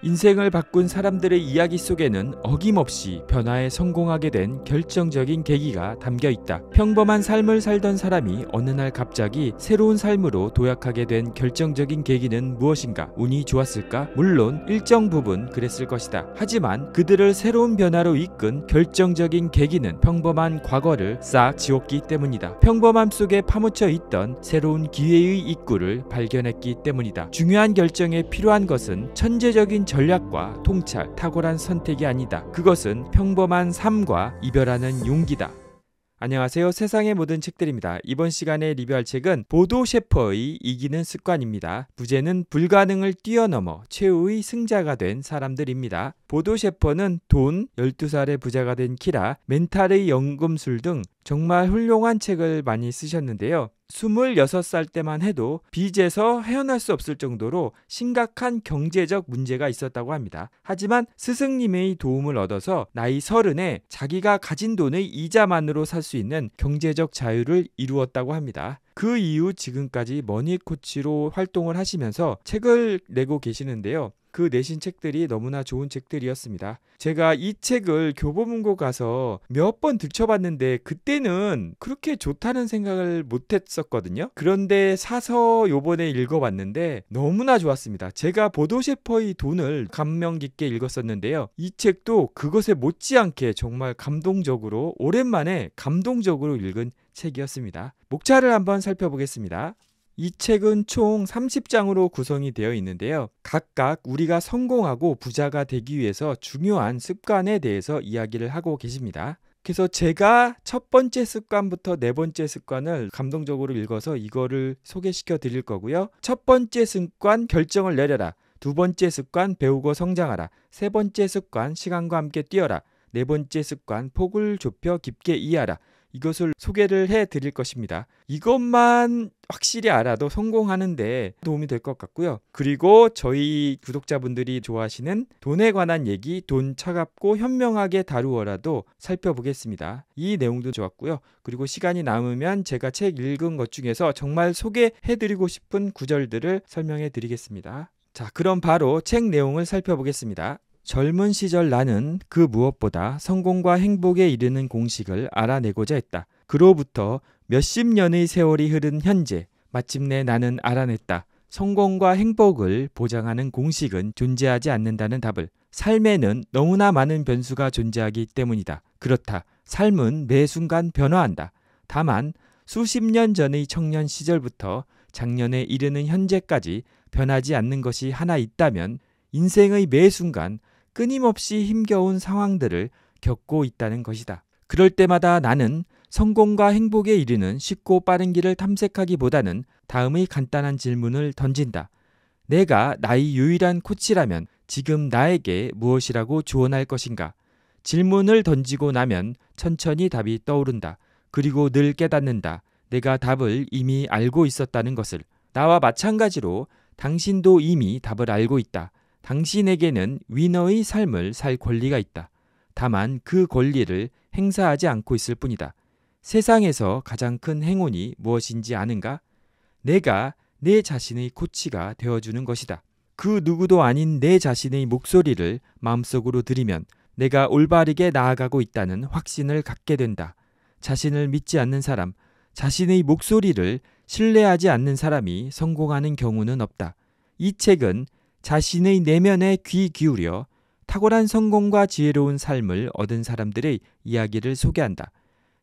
인생을 바꾼 사람들의 이야기 속에는 어김없이 변화에 성공하게 된 결정적인 계기가 담겨 있다. 평범한 삶을 살던 사람이 어느 날 갑자기 새로운 삶으로 도약하게 된 결정적인 계기는 무엇인가? 운이 좋았을까? 물론 일정 부분 그랬을 것이다. 하지만 그들을 새로운 변화로 이끈 결정적인 계기는 평범한 과거를 싹 지웠기 때문이다. 평범함 속에 파묻혀 있던 새로운 기회의 입구를 발견했기 때문이다. 중요한 결정에 필요한 것은 천재적인 전략과 통찰, 탁월한 선택이 아니다. 그것은 평범한 삶과 이별하는 용기다. 안녕하세요. 세상의 모든 책들입니다. 이번 시간에 리뷰할 책은 보도 셰퍼의 이기는 습관입니다. 부제는 불가능을 뛰어넘어 최후의 승자가 된 사람들입니다. 보도 셰퍼는 돈, 12살의 부자가 된 키라, 멘탈의 연금술 등 정말 훌륭한 책을 많이 쓰셨는데요. 2 6살 때만 해도 빚에서 헤어날 수 없을 정도로 심각한 경제적 문제가 있었다고 합니다. 하지만 스승님의 도움을 얻어서 나이 3 0에 자기가 가진 돈의 이자만으로 살 수 있는 경제적 자유를 이루었다고 합니다. 그 이후 지금까지 머니 코치로 활동을 하시면서 책을 내고 계시는데요. 그 내신 책들이 너무나 좋은 책들이었습니다. 제가 이 책을 교보문고 가서 몇 번 들춰봤는데 그때는 그렇게 좋다는 생각을 못했었거든요. 그런데 사서 요번에 읽어봤는데 너무나 좋았습니다. 제가 보도셰퍼의 돈을 감명 깊게 읽었었는데요. 이 책도 그것에 못지않게 정말 감동적으로 오랜만에 감동적으로 읽은 책이었습니다. 목차를 한번 살펴보겠습니다. 이 책은 총 30장으로 구성이 되어 있는데요. 각각 우리가 성공하고 부자가 되기 위해서 중요한 습관에 대해서 이야기를 하고 계십니다. 그래서 제가 첫 번째 습관부터 네 번째 습관을 감동적으로 읽어서 이거를 소개시켜 드릴 거고요. 첫 번째 습관 결정을 내려라. 두 번째 습관 배우고 성장하라. 세 번째 습관 시간과 함께 뛰어라. 네 번째 습관 폭을 좁혀 깊게 이해하라. 이것을 소개를 해 드릴 것입니다. 이것만 확실히 알아도 성공하는데 도움이 될 것 같고요. 그리고 저희 구독자분들이 좋아하시는 돈에 관한 얘기, 돈 차갑고 현명하게 다루어라도 살펴보겠습니다. 이 내용도 좋았고요. 그리고 시간이 남으면 제가 책 읽은 것 중에서 정말 소개해드리고 싶은 구절들을 설명해 드리겠습니다. 자, 그럼 바로 책 내용을 살펴보겠습니다. 젊은 시절 나는 그 무엇보다 성공과 행복에 이르는 공식을 알아내고자 했다. 그로부터 몇십 년의 세월이 흐른 현재 마침내 나는 알아냈다. 성공과 행복을 보장하는 공식은 존재하지 않는다는 답을 삶에는 너무나 많은 변수가 존재하기 때문이다. 그렇다. 삶은 매 순간 변화한다. 다만 수십 년 전의 청년 시절부터 작년에 이르는 현재까지 변하지 않는 것이 하나 있다면 인생의 매 순간 끊임없이 힘겨운 상황들을 겪고 있다는 것이다. 그럴 때마다 나는 성공과 행복에 이르는 쉽고 빠른 길을 탐색하기보다는 다음의 간단한 질문을 던진다. 내가 나의 유일한 코치라면 지금 나에게 무엇이라고 조언할 것인가? 질문을 던지고 나면 천천히 답이 떠오른다. 그리고 늘 깨닫는다. 내가 답을 이미 알고 있었다는 것을. 나와 마찬가지로 당신도 이미 답을 알고 있다. 당신에게는 위너의 삶을 살 권리가 있다. 다만 그 권리를 행사하지 않고 있을 뿐이다. 세상에서 가장 큰 행운이 무엇인지 아는가? 내가 내 자신의 코치가 되어주는 것이다. 그 누구도 아닌 내 자신의 목소리를 마음속으로 들이면 내가 올바르게 나아가고 있다는 확신을 갖게 된다. 자신을 믿지 않는 사람, 자신의 목소리를 신뢰하지 않는 사람이 성공하는 경우는 없다. 이 책은 자신의 내면에 귀 기울여 탁월한 성공과 지혜로운 삶을 얻은 사람들의 이야기를 소개한다.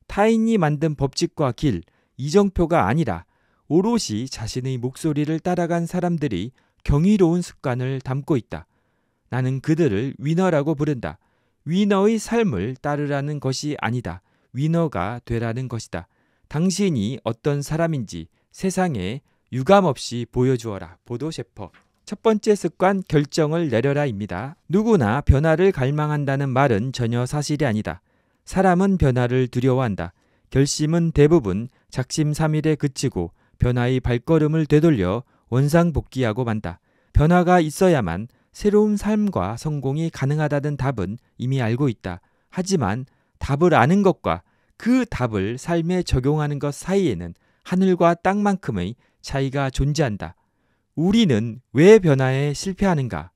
타인이 만든 법칙과 길, 이정표가 아니라 오롯이 자신의 목소리를 따라간 사람들이 경이로운 습관을 담고 있다. 나는 그들을 위너라고 부른다. 위너의 삶을 따르라는 것이 아니다. 위너가 되라는 것이다. 당신이 어떤 사람인지 세상에 유감없이 보여주어라. 보도 셰퍼. 첫 번째 습관 결정을 내려라입니다. 누구나 변화를 갈망한다는 말은 전혀 사실이 아니다. 사람은 변화를 두려워한다. 결심은 대부분 작심삼일에 그치고 변화의 발걸음을 되돌려 원상복귀하고 만다. 변화가 있어야만 새로운 삶과 성공이 가능하다는 답은 이미 알고 있다. 하지만 답을 아는 것과 그 답을 삶에 적용하는 것 사이에는 하늘과 땅만큼의 차이가 존재한다. 우리는 왜 변화에 실패하는가?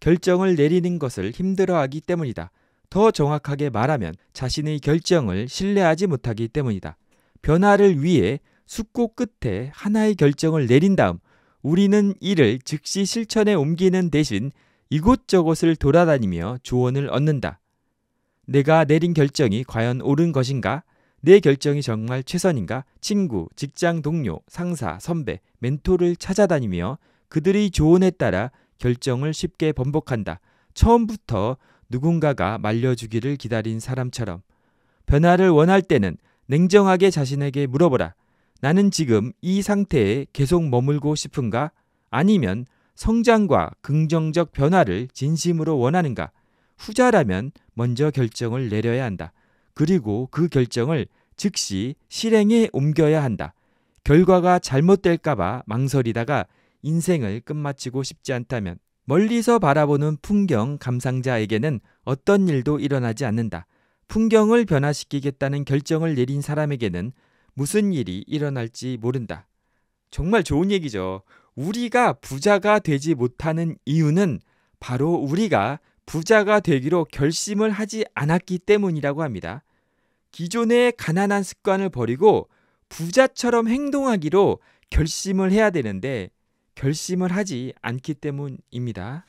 결정을 내리는 것을 힘들어하기 때문이다. 더 정확하게 말하면 자신의 결정을 신뢰하지 못하기 때문이다. 변화를 위해 숙고 끝에 하나의 결정을 내린 다음 우리는 이를 즉시 실천에 옮기는 대신 이곳저곳을 돌아다니며 조언을 얻는다. 내가 내린 결정이 과연 옳은 것인가? 내 결정이 정말 최선인가? 친구, 직장 동료, 상사, 선배, 멘토를 찾아다니며 그들의 조언에 따라 결정을 쉽게 번복한다. 처음부터 누군가가 말려주기를 기다린 사람처럼 변화를 원할 때는 냉정하게 자신에게 물어보라. 나는 지금 이 상태에 계속 머물고 싶은가? 아니면 성장과 긍정적 변화를 진심으로 원하는가? 후자라면 먼저 결정을 내려야 한다. 그리고 그 결정을 즉시 실행에 옮겨야 한다. 결과가 잘못될까봐 망설이다가 인생을 끝마치고 싶지 않다면 멀리서 바라보는 풍경 감상자에게는 어떤 일도 일어나지 않는다. 풍경을 변화시키겠다는 결정을 내린 사람에게는 무슨 일이 일어날지 모른다. 정말 좋은 얘기죠. 우리가 부자가 되지 못하는 이유는 바로 우리가 부자가 되기로 결심을 하지 않았기 때문이라고 합니다. 기존의 가난한 습관을 버리고 부자처럼 행동하기로 결심을 해야 되는데 결심을 하지 않기 때문입니다.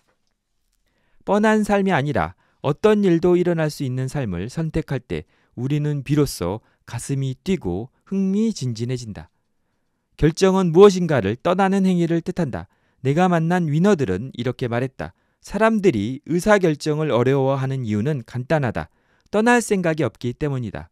뻔한 삶이 아니라 어떤 일도 일어날 수 있는 삶을 선택할 때 우리는 비로소 가슴이 뛰고 흥미진진해진다. 결정은 무엇인가를 떠나는 행위를 뜻한다. 내가 만난 위너들은 이렇게 말했다. 사람들이 의사결정을 어려워하는 이유는 간단하다. 떠날 생각이 없기 때문이다.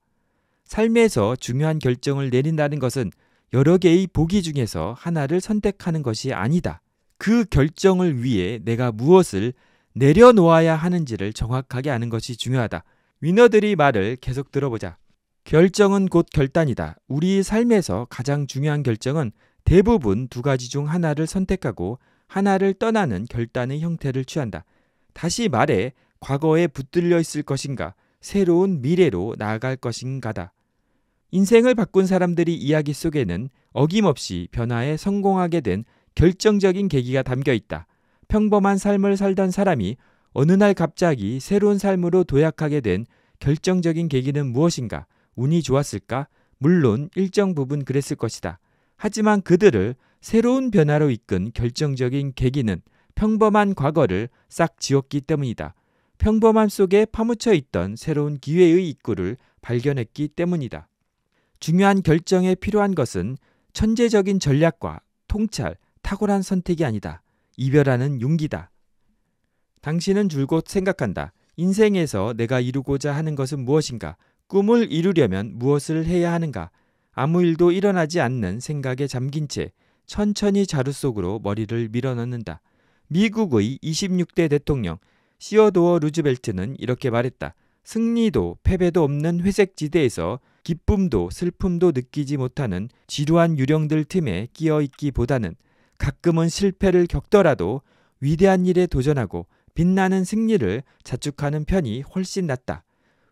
삶에서 중요한 결정을 내린다는 것은 여러 개의 보기 중에서 하나를 선택하는 것이 아니다. 그 결정을 위해 내가 무엇을 내려놓아야 하는지를 정확하게 아는 것이 중요하다. 위너들이 말을 계속 들어보자. 결정은 곧 결단이다. 우리 삶에서 가장 중요한 결정은 대부분 두 가지 중 하나를 선택하고 하나를 떠나는 결단의 형태를 취한다. 다시 말해 과거에 붙들려 있을 것인가 새로운 미래로 나아갈 것인가다. 인생을 바꾼 사람들이 이야기 속에는 어김없이 변화에 성공하게 된 결정적인 계기가 담겨 있다. 평범한 삶을 살던 사람이 어느 날 갑자기 새로운 삶으로 도약하게 된 결정적인 계기는 무엇인가? 운이 좋았을까? 물론 일정 부분 그랬을 것이다. 하지만 그들을 새로운 변화로 이끈 결정적인 계기는 평범한 과거를 싹 지웠기 때문이다. 평범함 속에 파묻혀 있던 새로운 기회의 입구를 발견했기 때문이다. 중요한 결정에 필요한 것은 천재적인 전략과 통찰, 탁월한 선택이 아니다. 이별하는 용기다. 당신은 줄곧 생각한다. 인생에서 내가 이루고자 하는 것은 무엇인가? 꿈을 이루려면 무엇을 해야 하는가? 아무 일도 일어나지 않는 생각에 잠긴 채 천천히 자루 속으로 머리를 밀어넣는다. 미국의 26대 대통령 시어도어 루즈벨트는 이렇게 말했다. 승리도 패배도 없는 회색 지대에서 기쁨도 슬픔도 느끼지 못하는 지루한 유령들 틈에 끼어 있기보다는 가끔은 실패를 겪더라도 위대한 일에 도전하고 빛나는 승리를 자축하는 편이 훨씬 낫다.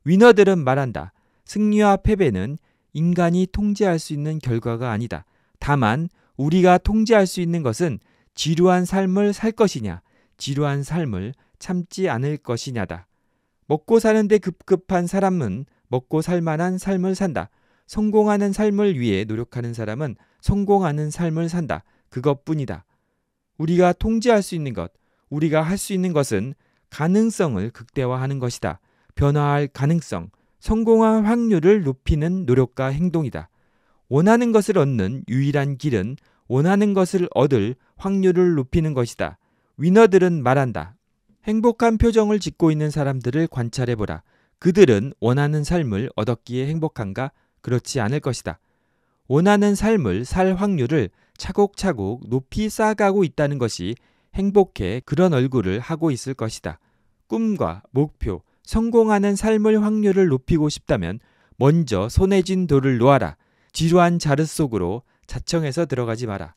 위너들은 말한다. 승리와 패배는 인간이 통제할 수 있는 결과가 아니다. 다만 우리가 통제할 수 있는 것은 지루한 삶을 살 것이냐, 지루한 삶을 참지 않을 것이냐다. 먹고 사는데 급급한 사람은 먹고 살 만한 삶을 산다. 성공하는 삶을 위해 노력하는 사람은 성공하는 삶을 산다. 그것뿐이다. 우리가 통제할 수 있는 것, 우리가 할 수 있는 것은 가능성을 극대화하는 것이다. 변화할 가능성, 성공할 확률을 높이는 노력과 행동이다. 원하는 것을 얻는 유일한 길은 원하는 것을 얻을 확률을 높이는 것이다. 위너들은 말한다. 행복한 표정을 짓고 있는 사람들을 관찰해보라. 그들은 원하는 삶을 얻었기에 행복한가? 그렇지 않을 것이다. 원하는 삶을 살 확률을 차곡차곡 높이 쌓아가고 있다는 것이 행복해 그런 얼굴을 하고 있을 것이다. 꿈과 목표, 성공하는 삶의 확률을 높이고 싶다면 먼저 손에 쥔 돌을 놓아라. 지루한 자르 속으로 자청해서 들어가지 마라.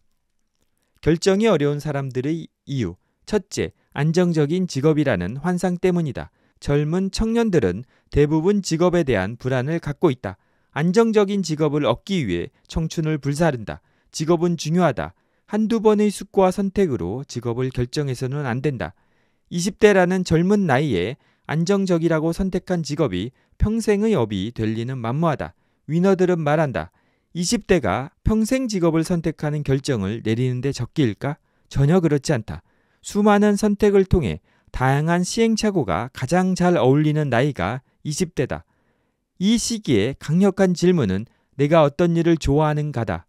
결정이 어려운 사람들의 이유. 첫째, 안정적인 직업이라는 환상 때문이다. 젊은 청년들은 대부분 직업에 대한 불안을 갖고 있다. 안정적인 직업을 얻기 위해 청춘을 불사른다. 직업은 중요하다. 한두 번의 숙고와 선택으로 직업을 결정해서는 안 된다. 20대라는 젊은 나이에 안정적이라고 선택한 직업이 평생의 업이 될 리는 만무하다. 위너들은 말한다. 20대가 평생 직업을 선택하는 결정을 내리는데 적기일까? 전혀 그렇지 않다. 수많은 선택을 통해 다양한 시행착오가 가장 잘 어울리는 나이가 20대다. 이 시기에 강력한 질문은 내가 어떤 일을 좋아하는가다.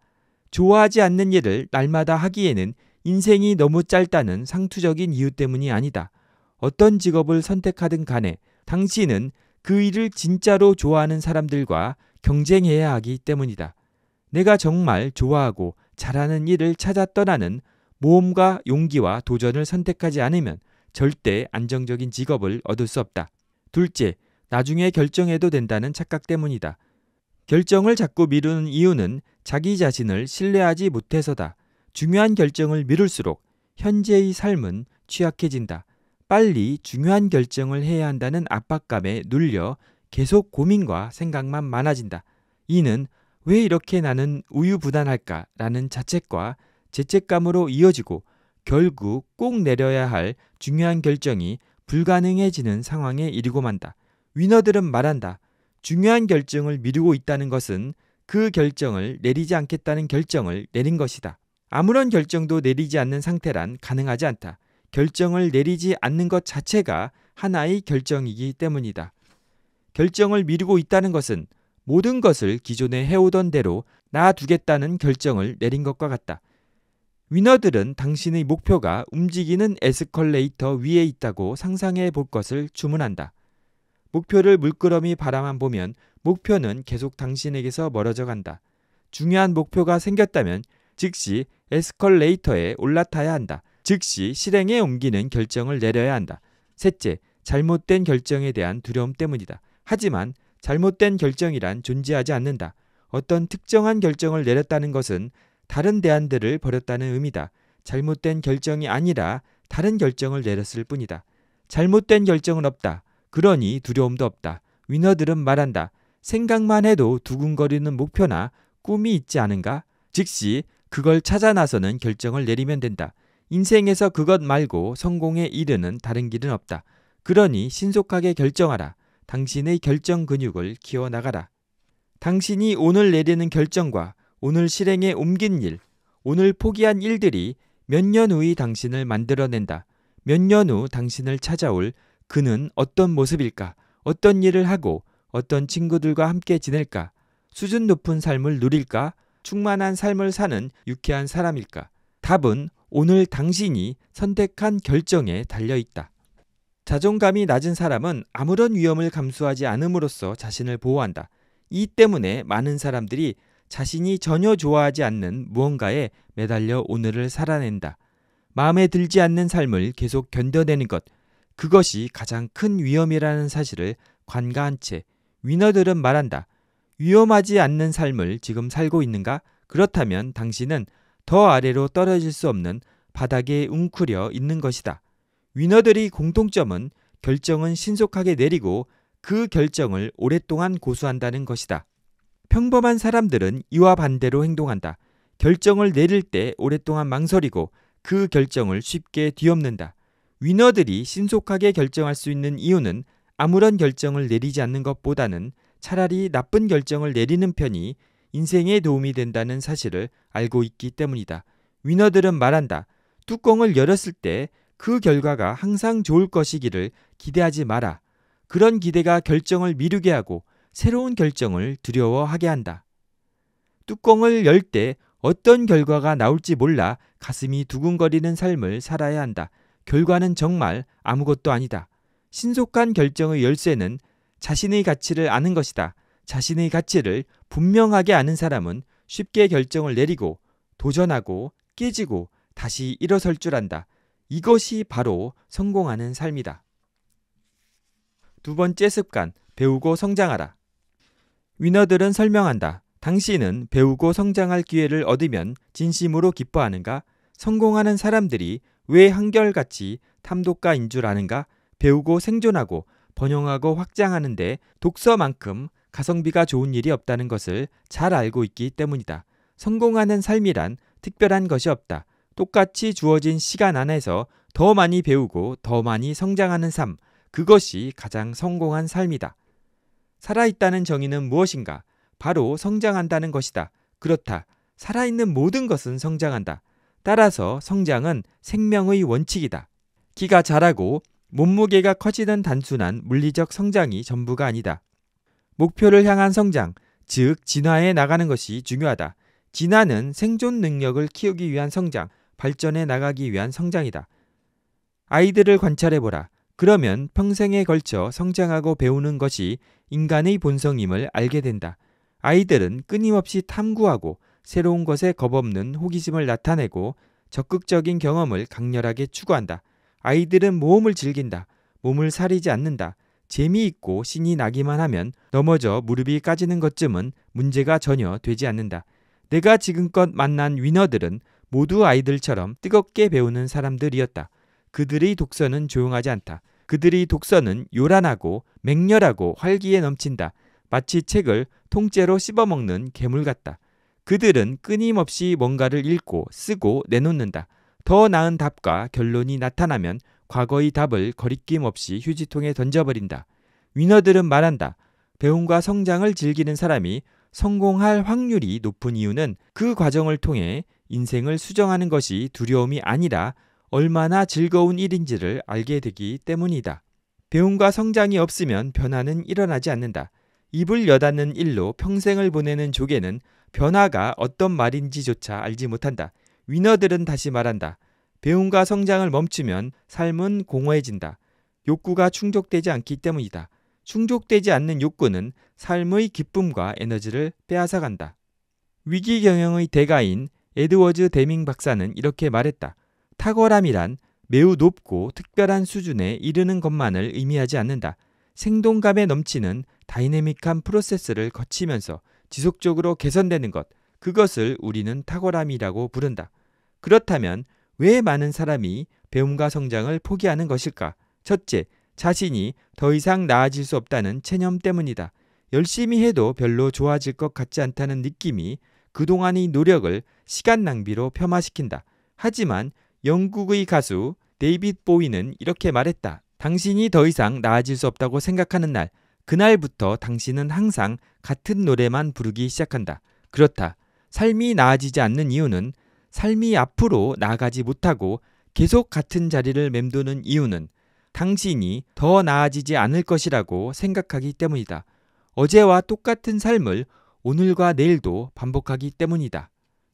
좋아하지 않는 일을 날마다 하기에는 인생이 너무 짧다는 상투적인 이유 때문이 아니다. 어떤 직업을 선택하든 간에 당신은 그 일을 진짜로 좋아하는 사람들과 경쟁해야 하기 때문이다. 내가 정말 좋아하고 잘하는 일을 찾아 떠나는 모험과 용기와 도전을 선택하지 않으면 절대 안정적인 직업을 얻을 수 없다. 둘째, 나중에 결정해도 된다는 착각 때문이다. 결정을 자꾸 미루는 이유는 자기 자신을 신뢰하지 못해서다. 중요한 결정을 미룰수록 현재의 삶은 취약해진다. 빨리 중요한 결정을 해야 한다는 압박감에 눌려 계속 고민과 생각만 많아진다. 이는 왜 이렇게 나는 우유부단할까라는 자책과 죄책감으로 이어지고 결국 꼭 내려야 할 중요한 결정이 불가능해지는 상황에 이르고 만다. 위너들은 말한다. 중요한 결정을 미루고 있다는 것은 그 결정을 내리지 않겠다는 결정을 내린 것이다. 아무런 결정도 내리지 않는 상태란 가능하지 않다. 결정을 내리지 않는 것 자체가 하나의 결정이기 때문이다. 결정을 미루고 있다는 것은 모든 것을 기존에 해오던 대로 놔두겠다는 결정을 내린 것과 같다. 위너들은 당신의 목표가 움직이는 에스컬레이터 위에 있다고 상상해 볼 것을 주문한다. 목표를 물끄러미 바라만 보면 목표는 계속 당신에게서 멀어져 간다. 중요한 목표가 생겼다면 즉시 에스컬레이터에 올라타야 한다. 즉시 실행에 옮기는 결정을 내려야 한다. 셋째, 잘못된 결정에 대한 두려움 때문이다. 하지만 잘못된 결정이란 존재하지 않는다. 어떤 특정한 결정을 내렸다는 것은 다른 대안들을 버렸다는 의미다. 잘못된 결정이 아니라 다른 결정을 내렸을 뿐이다. 잘못된 결정은 없다. 그러니 두려움도 없다. 위너들은 말한다. 생각만 해도 두근거리는 목표나 꿈이 있지 않은가? 즉시 그걸 찾아 나서는 결정을 내리면 된다. 인생에서 그것 말고 성공에 이르는 다른 길은 없다. 그러니 신속하게 결정하라. 당신의 결정 근육을 키워나가라. 당신이 오늘 내리는 결정과 오늘 실행에 옮긴 일, 오늘 포기한 일들이 몇 년 후의 당신을 만들어낸다. 몇 년 후 당신을 찾아올 그는 어떤 모습일까? 어떤 일을 하고 어떤 친구들과 함께 지낼까? 수준 높은 삶을 누릴까? 충만한 삶을 사는 유쾌한 사람일까? 답은 오늘 당신이 선택한 결정에 달려 있다. 자존감이 낮은 사람은 아무런 위험을 감수하지 않음으로써 자신을 보호한다. 이 때문에 많은 사람들이 자신이 전혀 좋아하지 않는 무언가에 매달려 오늘을 살아낸다. 마음에 들지 않는 삶을 계속 견뎌내는 것. 그것이 가장 큰 위험이라는 사실을 관가한 채 위너들은 말한다. 위험하지 않는 삶을 지금 살고 있는가? 그렇다면 당신은 더 아래로 떨어질 수 없는 바닥에 웅크려 있는 것이다. 위너들이 공통점은 결정은 신속하게 내리고 그 결정을 오랫동안 고수한다는 것이다. 평범한 사람들은 이와 반대로 행동한다. 결정을 내릴 때 오랫동안 망설이고 그 결정을 쉽게 뒤엎는다. 위너들이 신속하게 결정할 수 있는 이유는 아무런 결정을 내리지 않는 것보다는 차라리 나쁜 결정을 내리는 편이 인생에 도움이 된다는 사실을 알고 있기 때문이다. 위너들은 말한다. 뚜껑을 열었을 때 그 결과가 항상 좋을 것이기를 기대하지 마라. 그런 기대가 결정을 미루게 하고 새로운 결정을 두려워하게 한다. 뚜껑을 열 때 어떤 결과가 나올지 몰라 가슴이 두근거리는 삶을 살아야 한다. 결과는 정말 아무것도 아니다. 신속한 결정의 열쇠는 자신의 가치를 아는 것이다. 자신의 가치를 분명하게 아는 사람은 쉽게 결정을 내리고 도전하고 깨지고 다시 일어설 줄 안다. 이것이 바로 성공하는 삶이다. 두 번째 습관, 배우고 성장하라. 위너들은 설명한다. 당신은 배우고 성장할 기회를 얻으면 진심으로 기뻐하는가? 성공하는 사람들이 왜 한결같이 탐독가인 줄 아는가? 배우고 생존하고 번영하고 확장하는데 독서만큼 가성비가 좋은 일이 없다는 것을 잘 알고 있기 때문이다. 성공하는 삶이란 특별한 것이 없다. 똑같이 주어진 시간 안에서 더 많이 배우고 더 많이 성장하는 삶, 그것이 가장 성공한 삶이다. 살아있다는 정의는 무엇인가? 바로 성장한다는 것이다. 그렇다. 살아있는 모든 것은 성장한다. 따라서 성장은 생명의 원칙이다. 키가 자라고 몸무게가 커지는 단순한 물리적 성장이 전부가 아니다. 목표를 향한 성장, 즉진화에 나가는 것이 중요하다. 진화는 생존 능력을 키우기 위한 성장, 발전해 나가기 위한 성장이다. 아이들을 관찰해보라. 그러면 평생에 걸쳐 성장하고 배우는 것이 인간의 본성임을 알게 된다. 아이들은 끊임없이 탐구하고 새로운 것에 겁없는 호기심을 나타내고 적극적인 경험을 강렬하게 추구한다. 아이들은 모험을 즐긴다. 몸을 사리지 않는다. 재미있고 신이 나기만 하면 넘어져 무릎이 까지는 것쯤은 문제가 전혀 되지 않는다. 내가 지금껏 만난 위너들은 모두 아이들처럼 뜨겁게 배우는 사람들이었다. 그들의 독서는 조용하지 않다. 그들의 독서는 요란하고 맹렬하고 활기에 넘친다. 마치 책을 통째로 씹어먹는 괴물 같다. 그들은 끊임없이 뭔가를 읽고 쓰고 내놓는다. 더 나은 답과 결론이 나타나면 과거의 답을 거리낌 없이 휴지통에 던져버린다. 위너들은 말한다. 배움과 성장을 즐기는 사람이 성공할 확률이 높은 이유는 그 과정을 통해 인생을 수정하는 것이 두려움이 아니라 얼마나 즐거운 일인지를 알게 되기 때문이다. 배움과 성장이 없으면 변화는 일어나지 않는다. 입을 여닫는 일로 평생을 보내는 조개는 변화가 어떤 말인지조차 알지 못한다. 위너들은 다시 말한다. 배움과 성장을 멈추면 삶은 공허해진다. 욕구가 충족되지 않기 때문이다. 충족되지 않는 욕구는 삶의 기쁨과 에너지를 빼앗아간다. 위기 경영의 대가인 에드워즈 데밍 박사는 이렇게 말했다. 탁월함이란 매우 높고 특별한 수준에 이르는 것만을 의미하지 않는다. 생동감에 넘치는 다이내믹한 프로세스를 거치면서 지속적으로 개선되는 것, 그것을 우리는 탁월함이라고 부른다. 그렇다면 왜 많은 사람이 배움과 성장을 포기하는 것일까? 첫째, 자신이 더 이상 나아질 수 없다는 체념 때문이다. 열심히 해도 별로 좋아질 것 같지 않다는 느낌이 그동안의 노력을 시간 낭비로 폄하시킨다. 하지만 영국의 가수 데이빗 보이는 이렇게 말했다. 당신이 더 이상 나아질 수 없다고 생각하는 날, 그날부터 당신은 항상 같은 노래만 부르기 시작한다. 그렇다. 삶이 나아지지 않는 이유는 삶이 앞으로 나아가지 못하고 계속 같은 자리를 맴도는 이유는 당신이 더 나아지지 않을 것이라고 생각하기 때문이다. 어제와 똑같은 삶을 오늘과 내일도 반복하기 때문이다.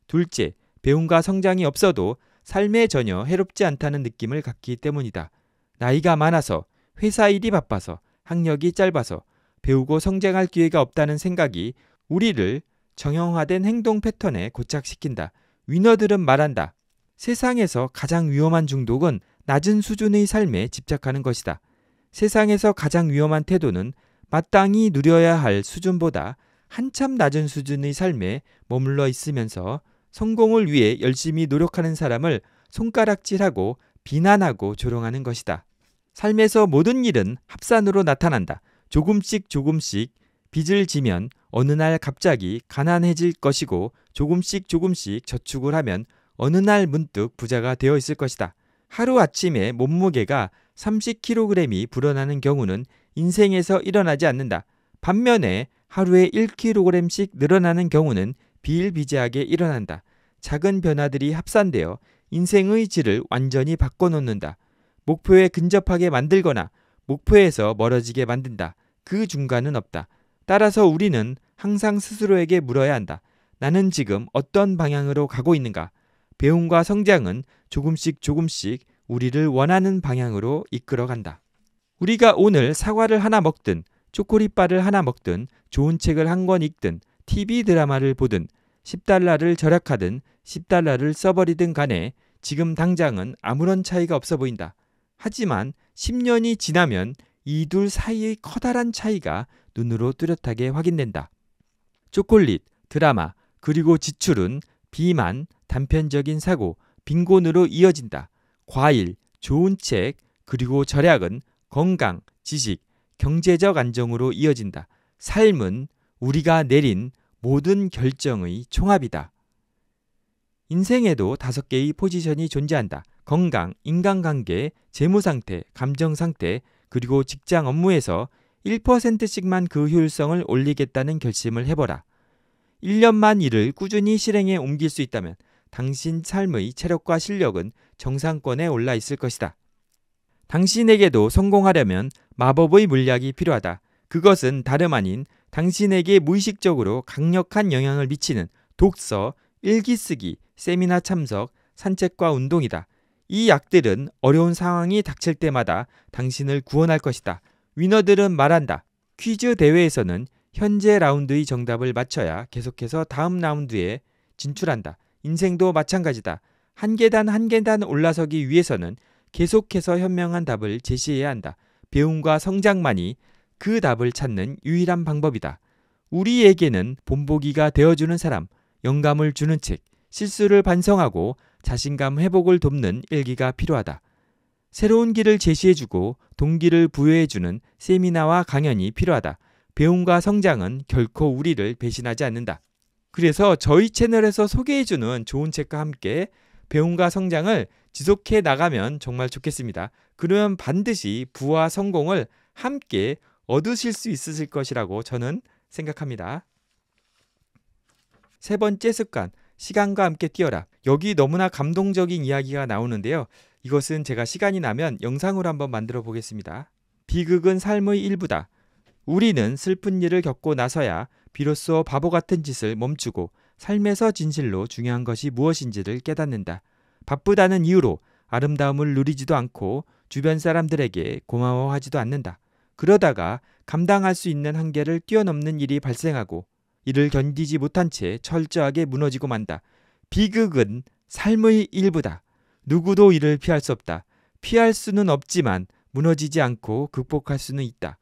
둘째, 배움과 성장이 없어도 삶에 전혀 해롭지 않다는 느낌을 갖기 때문이다. 나이가 많아서, 회사 일이 바빠서, 학력이 짧아서 배우고 성장할 기회가 없다는 생각이 우리를 정형화된 행동 패턴에 고착시킨다. 위너들은 말한다. 세상에서 가장 위험한 중독은 낮은 수준의 삶에 집착하는 것이다. 세상에서 가장 위험한 태도는 마땅히 누려야 할 수준보다 한참 낮은 수준의 삶에 머물러 있으면서 성공을 위해 열심히 노력하는 사람을 손가락질하고 비난하고 조롱하는 것이다. 삶에서 모든 일은 합산으로 나타난다. 조금씩 조금씩 빚을 지면 어느 날 갑자기 가난해질 것이고 조금씩 조금씩 저축을 하면 어느 날 문득 부자가 되어 있을 것이다. 하루아침에 몸무게가 30kg이 불어나는 경우는 인생에서 일어나지 않는다. 반면에 하루에 1kg씩 늘어나는 경우는 비일비재하게 일어난다. 작은 변화들이 합산되어 인생의 질을 완전히 바꿔놓는다. 목표에 근접하게 만들거나 목표에서 멀어지게 만든다. 그 중간은 없다. 따라서 우리는 항상 스스로에게 물어야 한다. 나는 지금 어떤 방향으로 가고 있는가? 배움과 성장은 조금씩 조금씩 우리를 원하는 방향으로 이끌어간다. 우리가 오늘 사과를 하나 먹든 초콜릿바를 하나 먹든 좋은 책을 한 권 읽든 TV 드라마를 보든 10달러를 절약하든 10달러를 써버리든 간에 지금 당장은 아무런 차이가 없어 보인다. 하지만 10년이 지나면 이 둘 사이의 커다란 차이가 눈으로 뚜렷하게 확인된다. 초콜릿, 드라마, 그리고 지출은 비만, 단편적인 사고, 빈곤으로 이어진다. 과일, 좋은 책, 그리고 절약은 건강, 지식, 경제적 안정으로 이어진다. 삶은 우리가 내린 모든 결정의 총합이다. 인생에도 다섯 개의 포지션이 존재한다. 건강, 인간관계, 재무상태, 감정상태, 그리고 직장 업무에서 1%씩만 그 효율성을 올리겠다는 결심을 해보라. 1년만 이를 꾸준히 실행에 옮길 수 있다면 당신 삶의 체력과 실력은 정상권에 올라 있을 것이다. 당신에게도 성공하려면 마법의 물약이 필요하다. 그것은 다름 아닌 당신에게 무의식적으로 강력한 영향을 미치는 독서, 일기 쓰기, 세미나 참석, 산책과 운동이다. 이 약들은 어려운 상황이 닥칠 때마다 당신을 구원할 것이다. 위너들은 말한다. 퀴즈 대회에서는 현재 라운드의 정답을 맞춰야 계속해서 다음 라운드에 진출한다. 인생도 마찬가지다. 한 계단 한 계단 올라서기 위해서는 계속해서 현명한 답을 제시해야 한다. 배움과 성장만이 그 답을 찾는 유일한 방법이다. 우리에게는 본보기가 되어주는 사람, 영감을 주는 책, 실수를 반성하고 자신감 회복을 돕는 일기가 필요하다. 새로운 길을 제시해주고 동기를 부여해주는 세미나와 강연이 필요하다. 배움과 성장은 결코 우리를 배신하지 않는다. 그래서 저희 채널에서 소개해주는 좋은 책과 함께 배움과 성장을 지속해 나가면 정말 좋겠습니다. 그러면 반드시 부와 성공을 함께 얻으실 수 있으실 것이라고 저는 생각합니다. 세 번째 습관, 시간과 함께 뛰어라. 여기 너무나 감동적인 이야기가 나오는데요. 이것은 제가 시간이 나면 영상으로 한번 만들어 보겠습니다. 비극은 삶의 일부다. 우리는 슬픈 일을 겪고 나서야 비로소 바보 같은 짓을 멈추고 삶에서 진실로 중요한 것이 무엇인지를 깨닫는다. 바쁘다는 이유로 아름다움을 누리지도 않고 주변 사람들에게 고마워하지도 않는다. 그러다가 감당할 수 있는 한계를 뛰어넘는 일이 발생하고 이를 견디지 못한 채 철저하게 무너지고 만다. 비극은 삶의 일부다. 누구도 이를 피할 수 없다. 피할 수는 없지만 무너지지 않고 극복할 수는 있다.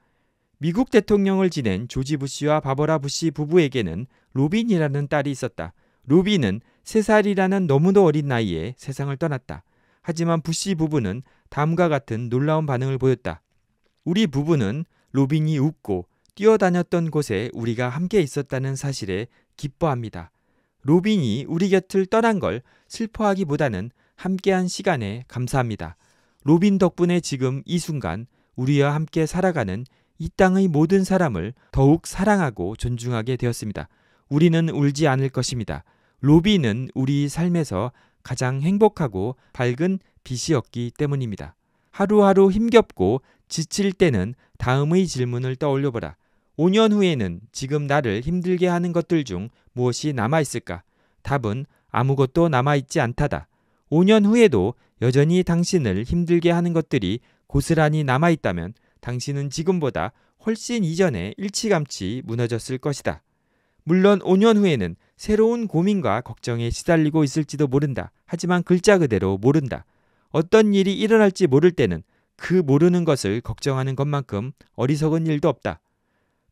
미국 대통령을 지낸 조지 부시와 바버라 부시 부부에게는 로빈이라는 딸이 있었다. 로빈은 3살이라는 너무도 어린 나이에 세상을 떠났다. 하지만 부시 부부는 다음과 같은 놀라운 반응을 보였다. 우리 부부는 로빈이 웃고 뛰어다녔던 곳에 우리가 함께 있었다는 사실에 기뻐합니다. 로빈이 우리 곁을 떠난 걸 슬퍼하기보다는 함께한 시간에 감사합니다. 로빈 덕분에 지금 이 순간 우리와 함께 살아가는 이 땅의 모든 사람을 더욱 사랑하고 존중하게 되었습니다. 우리는 울지 않을 것입니다. 로빈은 우리 삶에서 가장 행복하고 밝은 빛이었기 때문입니다. 하루하루 힘겹고 지칠 때는 다음의 질문을 떠올려 보라. 5년 후에는 지금 나를 힘들게 하는 것들 중 무엇이 남아 있을까? 답은 아무것도 남아 있지 않다다. 5년 후에도 여전히 당신을 힘들게 하는 것들이 고스란히 남아 있다면 당신은 지금보다 훨씬 이전에 일치감치 무너졌을 것이다. 물론 5년 후에는 새로운 고민과 걱정에 시달리고 있을지도 모른다. 하지만 글자 그대로 모른다. 어떤 일이 일어날지 모를 때는 그 모르는 것을 걱정하는 것만큼 어리석은 일도 없다.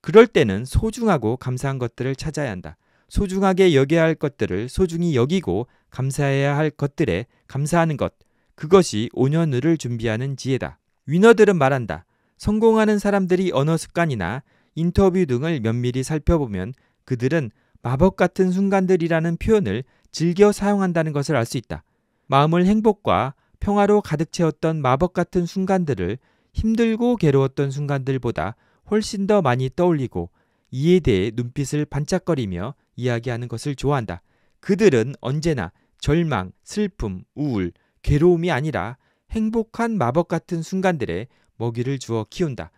그럴 때는 소중하고 감사한 것들을 찾아야 한다. 소중하게 여겨야 할 것들을 소중히 여기고 감사해야 할 것들에 감사하는 것. 그것이 5년을 준비하는 지혜다. 위너들은 말한다. 성공하는 사람들이 언어 습관이나 인터뷰 등을 면밀히 살펴보면 그들은 마법 같은 순간들이라는 표현을 즐겨 사용한다는 것을 알 수 있다. 마음을 행복과 평화로 가득 채웠던 마법 같은 순간들을 힘들고 괴로웠던 순간들보다 훨씬 더 많이 떠올리고 이에 대해 눈빛을 반짝거리며 이야기하는 것을 좋아한다. 그들은 언제나 절망, 슬픔, 우울, 괴로움이 아니라 행복한 마법 같은 순간들에 먹이를 주어 키운다.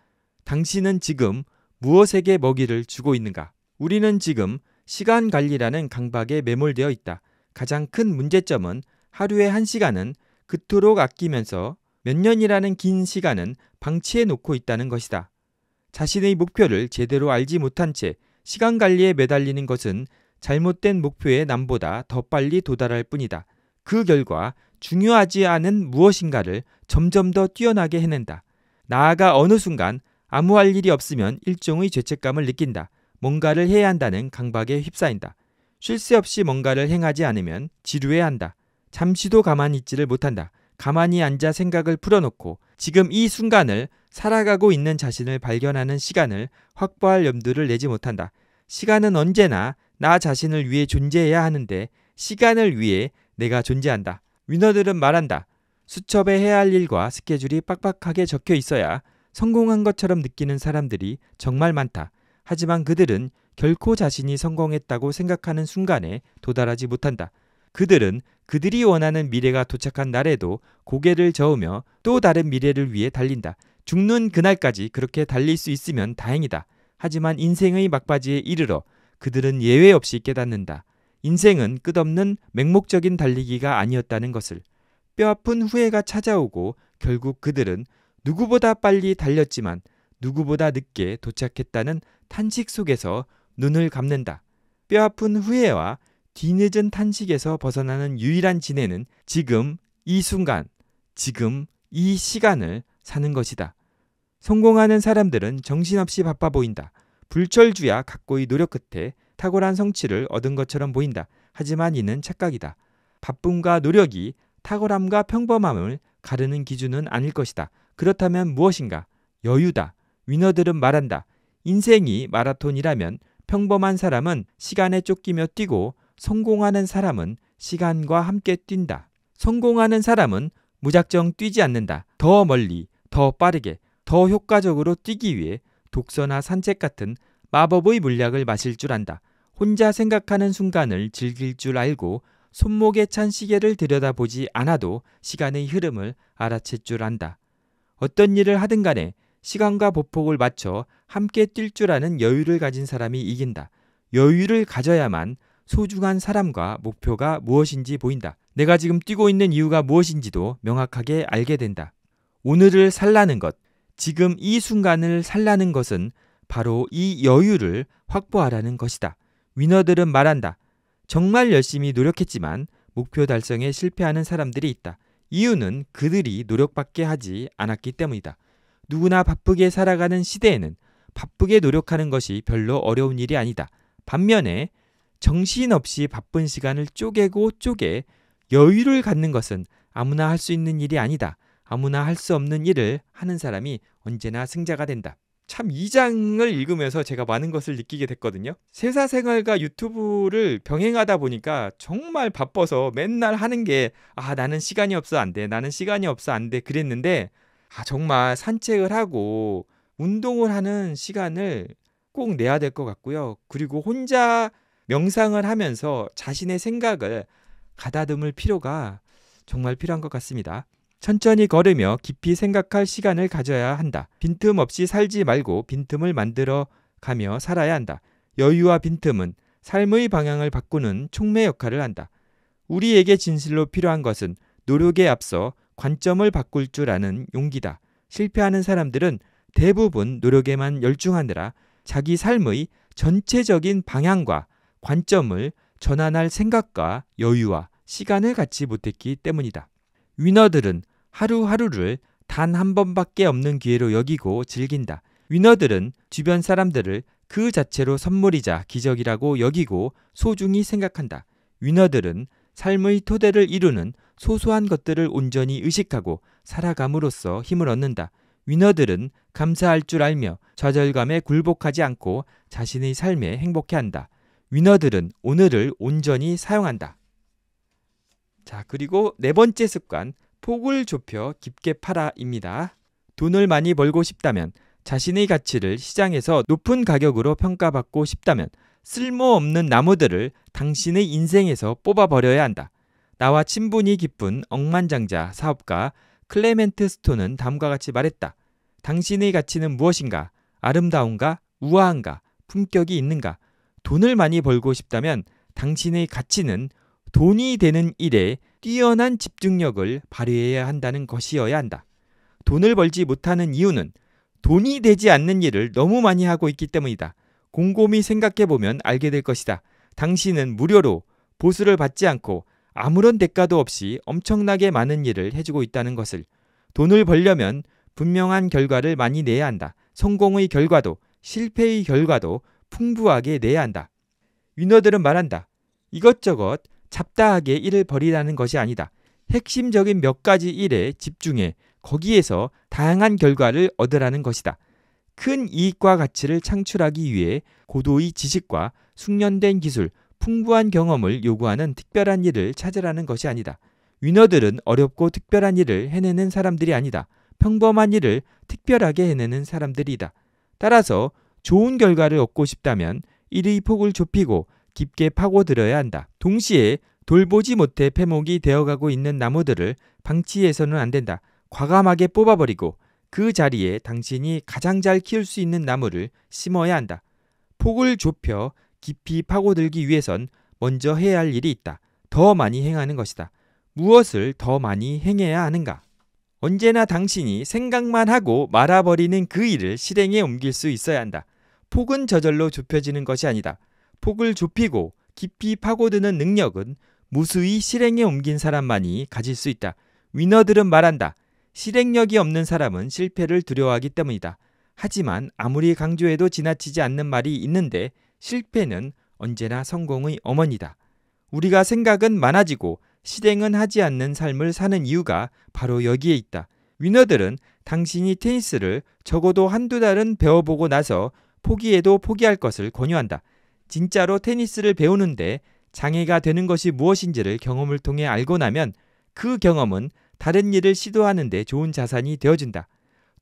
당신은 지금 무엇에게 먹이를 주고 있는가? 우리는 지금 시간 관리라는 강박에 매몰되어 있다. 가장 큰 문제점은 하루에 한시간은 그토록 아끼면서 몇 년이라는 긴 시간은 방치해 놓고 있다는 것이다. 자신의 목표를 제대로 알지 못한 채 시간 관리에 매달리는 것은 잘못된 목표에 남보다 더 빨리 도달할 뿐이다. 그 결과 중요하지 않은 무엇인가를 점점 더 뛰어나게 해낸다. 나아가 어느 순간 아무 할 일이 없으면 일종의 죄책감을 느낀다. 뭔가를 해야 한다는 강박에 휩싸인다. 쉴 새 없이 뭔가를 행하지 않으면 지루해한다. 잠시도 가만히 있지를 못한다. 가만히 앉아 생각을 풀어놓고 지금 이 순간을 살아가고 있는 자신을 발견하는 시간을 확보할 염두를 내지 못한다. 시간은 언제나 나 자신을 위해 존재해야 하는데 시간을 위해 내가 존재한다. 위너들은 말한다. 수첩에 해야 할 일과 스케줄이 빡빡하게 적혀 있어야 성공한 것처럼 느끼는 사람들이 정말 많다. 하지만 그들은 결코 자신이 성공했다고 생각하는 순간에 도달하지 못한다. 그들은 그들이 원하는 미래가 도착한 날에도 고개를 저으며 또 다른 미래를 위해 달린다. 죽는 그날까지 그렇게 달릴 수 있으면 다행이다. 하지만 인생의 막바지에 이르러 그들은 예외 없이 깨닫는다. 인생은 끝없는 맹목적인 달리기가 아니었다는 것을. 뼈아픈 후회가 찾아오고 결국 그들은 누구보다 빨리 달렸지만 누구보다 늦게 도착했다는 탄식 속에서 눈을 감는다. 뼈아픈 후회와 뒤늦은 탄식에서 벗어나는 유일한 지혜는 지금 이 순간, 지금 이 시간을 사는 것이다. 성공하는 사람들은 정신없이 바빠 보인다. 불철주야 각고의 노력 끝에 탁월한 성취를 얻은 것처럼 보인다. 하지만 이는 착각이다. 바쁨과 노력이 탁월함과 평범함을 가르는 기준은 아닐 것이다. 그렇다면 무엇인가? 여유다. 위너들은 말한다. 인생이 마라톤이라면 평범한 사람은 시간에 쫓기며 뛰고 성공하는 사람은 시간과 함께 뛴다. 성공하는 사람은 무작정 뛰지 않는다. 더 멀리, 더 빠르게, 더 효과적으로 뛰기 위해 독서나 산책 같은 마법의 물약을 마실 줄 안다. 혼자 생각하는 순간을 즐길 줄 알고 손목에 찬 시계를 들여다보지 않아도 시간의 흐름을 알아챌 줄 안다. 어떤 일을 하든 간에 시간과 보폭을 맞춰 함께 뛸 줄 아는 여유를 가진 사람이 이긴다. 여유를 가져야만 소중한 사람과 목표가 무엇인지 보인다. 내가 지금 뛰고 있는 이유가 무엇인지도 명확하게 알게 된다. 오늘을 살라는 것, 지금 이 순간을 살라는 것은 바로 이 여유를 확보하라는 것이다. 위너들은 말한다. 정말 열심히 노력했지만 목표 달성에 실패하는 사람들이 있다. 이유는 그들이 노력밖에 하지 않았기 때문이다. 누구나 바쁘게 살아가는 시대에는 바쁘게 노력하는 것이 별로 어려운 일이 아니다. 반면에 정신없이 바쁜 시간을 쪼개고 쪼개 여유를 갖는 것은 아무나 할 수 있는 일이 아니다. 아무나 할 수 없는 일을 하는 사람이 언제나 승자가 된다. 참 이 장을 읽으면서 제가 많은 것을 느끼게 됐거든요. 세사 생활과 유튜브를 병행하다 보니까 정말 바빠서 맨날 하는 게 아, 나는 시간이 없어 안 돼. 나는 시간이 없어 안 돼. 그랬는데 아, 정말 산책을 하고 운동을 하는 시간을 꼭 내야 될 것 같고요. 그리고 혼자 명상을 하면서 자신의 생각을 가다듬을 필요가 정말 필요한 것 같습니다. 천천히 걸으며 깊이 생각할 시간을 가져야 한다. 빈틈 없이 살지 말고 빈틈을 만들어 가며 살아야 한다. 여유와 빈틈은 삶의 방향을 바꾸는 촉매 역할을 한다. 우리에게 진실로 필요한 것은 노력에 앞서 관점을 바꿀 줄 아는 용기다. 실패하는 사람들은 대부분 노력에만 열중하느라 자기 삶의 전체적인 방향과 관점을 전환할 생각과 여유와 시간을 갖지 못했기 때문이다. 위너들은 하루하루를 단 한 번밖에 없는 기회로 여기고 즐긴다. 위너들은 주변 사람들을 그 자체로 선물이자 기적이라고 여기고 소중히 생각한다. 위너들은 삶의 토대를 이루는 소소한 것들을 온전히 의식하고 살아감으로써 힘을 얻는다. 위너들은 감사할 줄 알며 좌절감에 굴복하지 않고 자신의 삶에 행복해한다. 위너들은 오늘을 온전히 사용한다. 자, 그리고 네 번째 습관, 폭을 좁혀 깊게 팔아입니다. 돈을 많이 벌고 싶다면, 자신의 가치를 시장에서 높은 가격으로 평가받고 싶다면, 쓸모없는 나무들을 당신의 인생에서 뽑아버려야 한다. 나와 친분이 깊은 억만장자 사업가 클레멘트 스톤은 다음과 같이 말했다. 당신의 가치는 무엇인가? 아름다운가? 우아한가? 품격이 있는가? 돈을 많이 벌고 싶다면 당신의 가치는 돈이 되는 일에 뛰어난 집중력을 발휘해야 한다는 것이어야 한다. 돈을 벌지 못하는 이유는 돈이 되지 않는 일을 너무 많이 하고 있기 때문이다. 곰곰이 생각해 보면 알게 될 것이다. 당신은 무료로 보수를 받지 않고 아무런 대가도 없이 엄청나게 많은 일을 해주고 있다는 것을 돈을 벌려면 분명한 결과를 많이 내야 한다. 성공의 결과도 실패의 결과도 풍부하게 내야 한다. 위너들은 말한다. 이것저것 잡다하게 일을 벌이라는 것이 아니다. 핵심적인 몇 가지 일에 집중해 거기에서 다양한 결과를 얻으라는 것이다. 큰 이익과 가치를 창출하기 위해 고도의 지식과 숙련된 기술, 풍부한 경험을 요구하는 특별한 일을 찾으라는 것이 아니다. 위너들은 어렵고 특별한 일을 해내는 사람들이 아니다. 평범한 일을 특별하게 해내는 사람들이다. 따라서 좋은 결과를 얻고 싶다면 일의 폭을 좁히고 깊게 파고들어야 한다. 동시에 돌보지 못해 폐목이 되어가고 있는 나무들을 방치해서는 안 된다. 과감하게 뽑아버리고 그 자리에 당신이 가장 잘 키울 수 있는 나무를 심어야 한다. 폭을 좁혀 깊이 파고들기 위해선 먼저 해야 할 일이 있다. 더 많이 행하는 것이다. 무엇을 더 많이 행해야 하는가? 언제나 당신이 생각만 하고 말아버리는 그 일을 실행에 옮길 수 있어야 한다. 폭은 저절로 좁혀지는 것이 아니다. 폭을 좁히고 깊이 파고드는 능력은 무수히 실행에 옮긴 사람만이 가질 수 있다. 위너들은 말한다. 실행력이 없는 사람은 실패를 두려워하기 때문이다. 하지만 아무리 강조해도 지나치지 않는 말이 있는데 실패는 언제나 성공의 어머니다. 우리가 생각은 많아지고 실행은 하지 않는 삶을 사는 이유가 바로 여기에 있다. 위너들은 당신이 테니스를 적어도 한두 달은 배워보고 나서 포기해도 포기할 것을 권유한다. 진짜로 테니스를 배우는데 장애가 되는 것이 무엇인지를 경험을 통해 알고 나면 그 경험은 다른 일을 시도하는데 좋은 자산이 되어준다.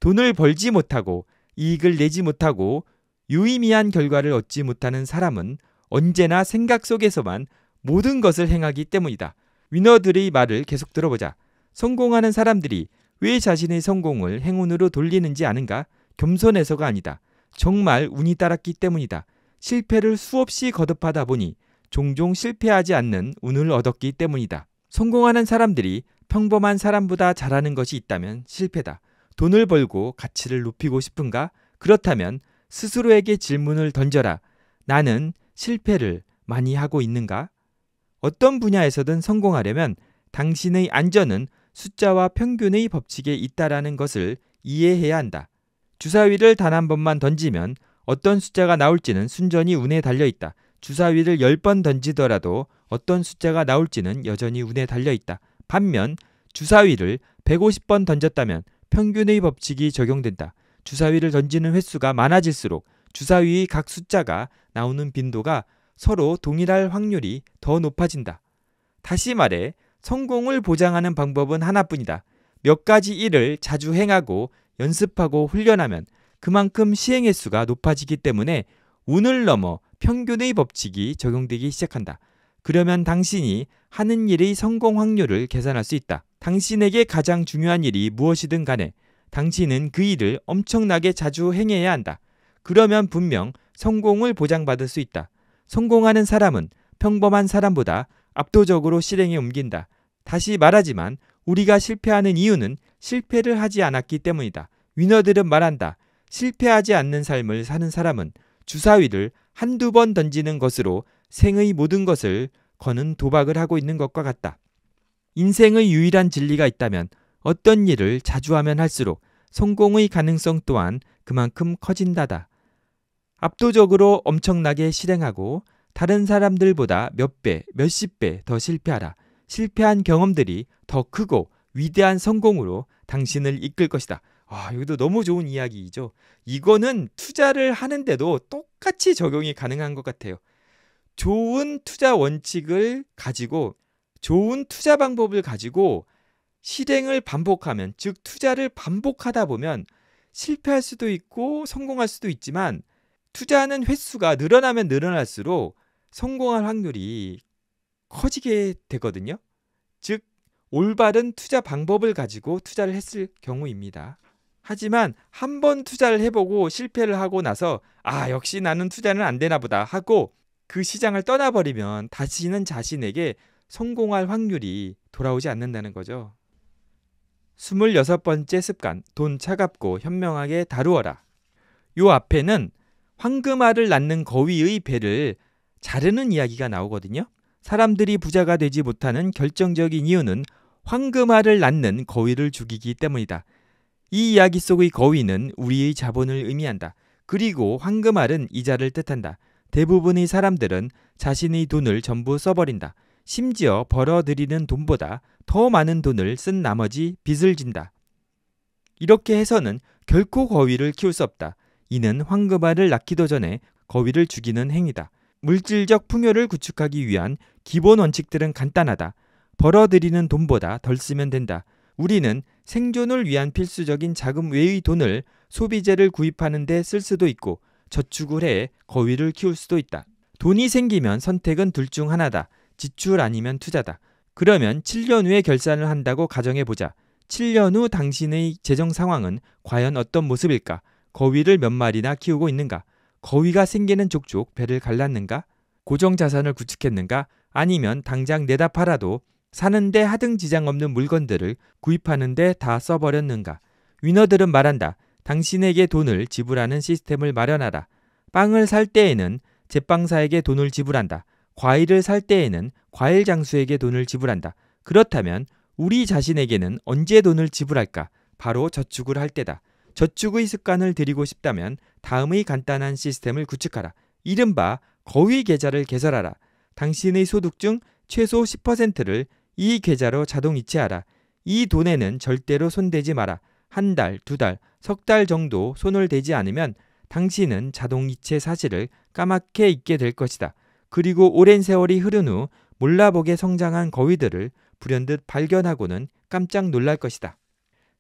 돈을 벌지 못하고 이익을 내지 못하고 유의미한 결과를 얻지 못하는 사람은 언제나 생각 속에서만 모든 것을 행하기 때문이다. 위너들의 말을 계속 들어보자. 성공하는 사람들이 왜 자신의 성공을 행운으로 돌리는지 아는가? 겸손해서가 아니다. 정말 운이 따랐기 때문이다. 실패를 수없이 거듭하다 보니 종종 실패하지 않는 운을 얻었기 때문이다. 성공하는 사람들이 평범한 사람보다 잘하는 것이 있다면 실패다. 돈을 벌고 가치를 높이고 싶은가? 그렇다면 스스로에게 질문을 던져라. 나는 실패를 많이 하고 있는가? 어떤 분야에서든 성공하려면 당신의 안전은 숫자와 평균의 법칙에 있다라는 것을 이해해야 한다. 주사위를 단 한 번만 던지면 어떤 숫자가 나올지는 순전히 운에 달려 있다. 주사위를 10번 던지더라도 어떤 숫자가 나올지는 여전히 운에 달려 있다. 반면 주사위를 150번 던졌다면 평균의 법칙이 적용된다. 주사위를 던지는 횟수가 많아질수록 주사위의 각 숫자가 나오는 빈도가 서로 동일할 확률이 더 높아진다. 다시 말해 성공을 보장하는 방법은 하나뿐이다. 몇 가지 일을 자주 행하고 연습하고 훈련하면 그만큼 시행 횟수가 높아지기 때문에 운을 넘어 평균의 법칙이 적용되기 시작한다. 그러면 당신이 하는 일의 성공 확률을 계산할 수 있다. 당신에게 가장 중요한 일이 무엇이든 간에 당신은 그 일을 엄청나게 자주 행해야 한다. 그러면 분명 성공을 보장받을 수 있다. 성공하는 사람은 평범한 사람보다 압도적으로 실행에 옮긴다. 다시 말하지만 우리가 실패하는 이유는 실패를 하지 않았기 때문이다. 위너들은 말한다. 실패하지 않는 삶을 사는 사람은 주사위를 한두 번 던지는 것으로 생의 모든 것을 거는 도박을 하고 있는 것과 같다. 인생의 유일한 진리가 있다면 어떤 일을 자주 하면 할수록 성공의 가능성 또한 그만큼 커진다다. 압도적으로 엄청나게 실행하고 다른 사람들보다 몇 배, 몇십 배 더 실패하라. 실패한 경험들이 더 크고 위대한 성공으로 당신을 이끌 것이다. 아, 여기도 너무 좋은 이야기이죠. 이거는 투자를 하는데도 똑같이 적용이 가능한 것 같아요. 좋은 투자 원칙을 가지고 좋은 투자 방법을 가지고 실행을 반복하면 즉 투자를 반복하다 보면 실패할 수도 있고 성공할 수도 있지만 투자하는 횟수가 늘어나면 늘어날수록 성공할 확률이 커지게 되거든요. 즉 올바른 투자 방법을 가지고 투자를 했을 경우입니다. 하지만 한 번 투자를 해보고 실패를 하고 나서 아 역시 나는 투자는 안 되나 보다 하고 그 시장을 떠나버리면 다시는 자신에게 성공할 확률이 돌아오지 않는다는 거죠. 26번째 습관, 돈 차갑고 현명하게 다루어라. 요 앞에는 황금알을 낳는 거위의 배를 자르는 이야기가 나오거든요. 사람들이 부자가 되지 못하는 결정적인 이유는 황금알을 낳는 거위를 죽이기 때문이다. 이 이야기 속의 거위는 우리의 자본을 의미한다. 그리고 황금알은 이자를 뜻한다. 대부분의 사람들은 자신의 돈을 전부 써버린다. 심지어 벌어들이는 돈보다 더 많은 돈을 쓴 나머지 빚을 진다. 이렇게 해서는 결코 거위를 키울 수 없다. 이는 황금알을 낳기도 전에 거위를 죽이는 행위다. 물질적 풍요를 구축하기 위한 기본 원칙들은 간단하다. 벌어들이는 돈보다 덜 쓰면 된다. 우리는 생존을 위한 필수적인 자금 외의 돈을 소비재를 구입하는 데 쓸 수도 있고 저축을 해 거위를 키울 수도 있다. 돈이 생기면 선택은 둘 중 하나다. 지출 아니면 투자다. 그러면 7년 후에 결산을 한다고 가정해 보자. 7년 후 당신의 재정 상황은 과연 어떤 모습일까? 거위를 몇 마리나 키우고 있는가? 거위가 생기는 족족 배를 갈랐는가? 고정 자산을 구축했는가? 아니면 당장 내다 팔아도 사는데 하등 지장 없는 물건들을 구입하는데 다 써버렸는가. 위너들은 말한다. 당신에게 돈을 지불하는 시스템을 마련하라. 빵을 살 때에는 제빵사에게 돈을 지불한다. 과일을 살 때에는 과일 장수에게 돈을 지불한다. 그렇다면 우리 자신에게는 언제 돈을 지불할까? 바로 저축을 할 때다. 저축의 습관을 들이고 싶다면 다음의 간단한 시스템을 구축하라. 이른바 거위 계좌를 개설하라. 당신의 소득 중 최소 10%를 이 계좌로 자동 이체하라. 이 돈에는 절대로 손대지 마라. 한 달, 두 달, 석 달 정도 손을 대지 않으면 당신은 자동 이체 사실을 까맣게 잊게 될 것이다. 그리고 오랜 세월이 흐른 후 몰라보게 성장한 거위들을 불현듯 발견하고는 깜짝 놀랄 것이다.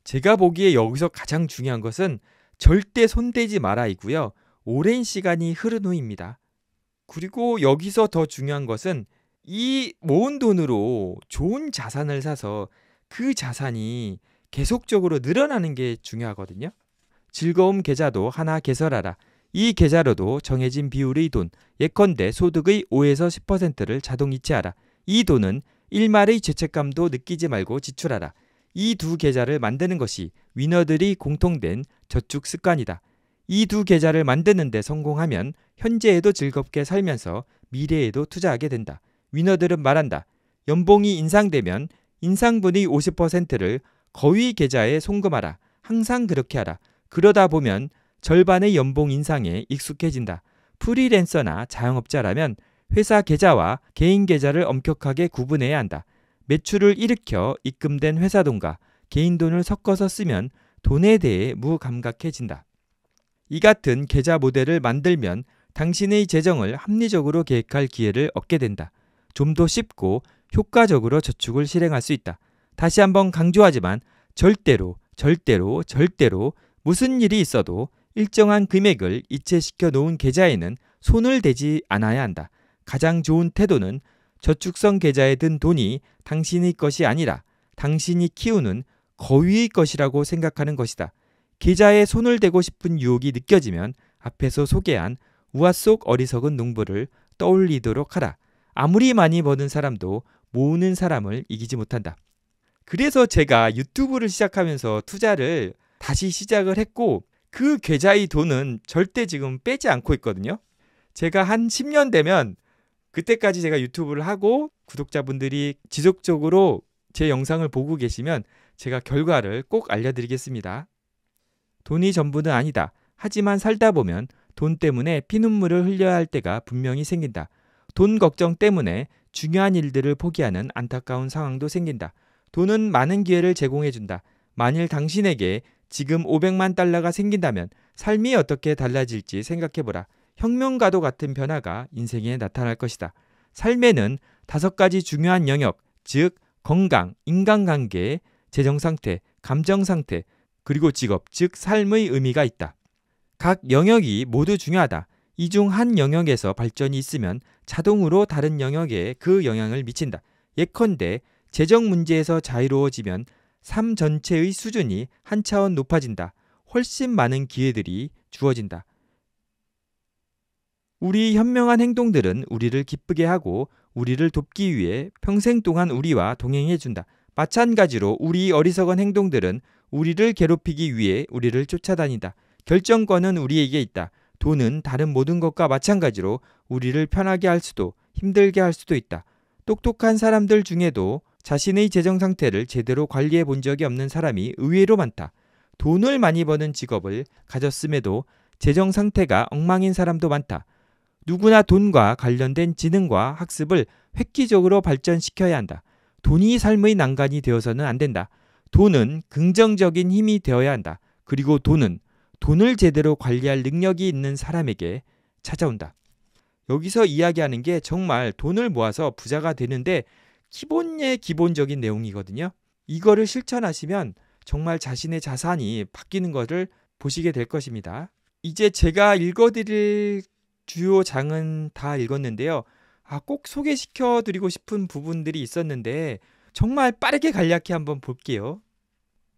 제가 보기에 여기서 가장 중요한 것은 절대 손대지 마라이고요. 오랜 시간이 흐른 후입니다. 그리고 여기서 더 중요한 것은 이 모은 돈으로 좋은 자산을 사서 그 자산이 계속적으로 늘어나는 게 중요하거든요. 즐거움 계좌도 하나 개설하라. 이 계좌로도 정해진 비율의 돈, 예컨대 소득의 5에서 10%를 자동 이체하라. 이 돈은 일말의 죄책감도 느끼지 말고 지출하라. 이 두 계좌를 만드는 것이 위너들이 공통된 저축 습관이다. 이 두 계좌를 만드는데 성공하면 현재에도 즐겁게 살면서 미래에도 투자하게 된다. 위너들은 말한다. 연봉이 인상되면 인상분의 50%를 거위 계좌에 송금하라. 항상 그렇게 하라. 그러다 보면 절반의 연봉 인상에 익숙해진다. 프리랜서나 자영업자라면 회사 계좌와 개인 계좌를 엄격하게 구분해야 한다. 매출을 일으켜 입금된 회사 돈과 개인 돈을 섞어서 쓰면 돈에 대해 무감각해진다. 이 같은 계좌 모델을 만들면 당신의 재정을 합리적으로 계획할 기회를 얻게 된다. 좀 더 쉽고 효과적으로 저축을 실행할 수 있다. 다시 한번 강조하지만 절대로, 절대로, 절대로 무슨 일이 있어도 일정한 금액을 이체시켜 놓은 계좌에는 손을 대지 않아야 한다. 가장 좋은 태도는 저축성 계좌에 든 돈이 당신의 것이 아니라 당신이 키우는 거위의 것이라고 생각하는 것이다. 계좌에 손을 대고 싶은 유혹이 느껴지면 앞에서 소개한 우화 속 어리석은 농부를 떠올리도록 하라. 아무리 많이 버는 사람도 모으는 사람을 이기지 못한다. 그래서 제가 유튜브를 시작하면서 투자를 다시 시작을 했고 그 계좌의 돈은 절대 지금 빼지 않고 있거든요. 제가 한 10년 되면 그때까지 제가 유튜브를 하고 구독자분들이 지속적으로 제 영상을 보고 계시면 제가 결과를 꼭 알려드리겠습니다. 돈이 전부는 아니다. 하지만 살다 보면 돈 때문에 피눈물을 흘려야 할 때가 분명히 생긴다. 돈 걱정 때문에 중요한 일들을 포기하는 안타까운 상황도 생긴다. 돈은 많은 기회를 제공해준다. 만일 당신에게 지금 500만 달러가 생긴다면 삶이 어떻게 달라질지 생각해보라. 혁명가도 같은 변화가 인생에 나타날 것이다. 삶에는 다섯 가지 중요한 영역, 즉 건강, 인간관계, 재정상태, 감정상태, 그리고 직업, 즉 삶의 의미가 있다. 각 영역이 모두 중요하다. 이 중 한 영역에서 발전이 있으면 자동으로 다른 영역에 그 영향을 미친다. 예컨대 재정 문제에서 자유로워지면 삶 전체의 수준이 한 차원 높아진다. 훨씬 많은 기회들이 주어진다. 우리 현명한 행동들은 우리를 기쁘게 하고 우리를 돕기 위해 평생 동안 우리와 동행해 준다. 마찬가지로 우리 어리석은 행동들은 우리를 괴롭히기 위해 우리를 쫓아다닌다. 결정권은 우리에게 있다. 돈은 다른 모든 것과 마찬가지로 우리를 편하게 할 수도 힘들게 할 수도 있다. 똑똑한 사람들 중에도 자신의 재정 상태를 제대로 관리해 본 적이 없는 사람이 의외로 많다. 돈을 많이 버는 직업을 가졌음에도 재정 상태가 엉망인 사람도 많다. 누구나 돈과 관련된 지능과 학습을 획기적으로 발전시켜야 한다. 돈이 삶의 난간이 되어서는 안 된다. 돈은 긍정적인 힘이 되어야 한다. 그리고 돈은 돈을 제대로 관리할 능력이 있는 사람에게 찾아온다. 여기서 이야기하는 게 정말 돈을 모아서 부자가 되는데 기본의 기본적인 내용이거든요. 이거를 실천하시면 정말 자신의 자산이 바뀌는 것을 보시게 될 것입니다. 이제 제가 읽어드릴 주요 장은 다 읽었는데요. 아, 꼭 소개시켜 드리고 싶은 부분들이 있었는데 정말 빠르게 간략히 한번 볼게요.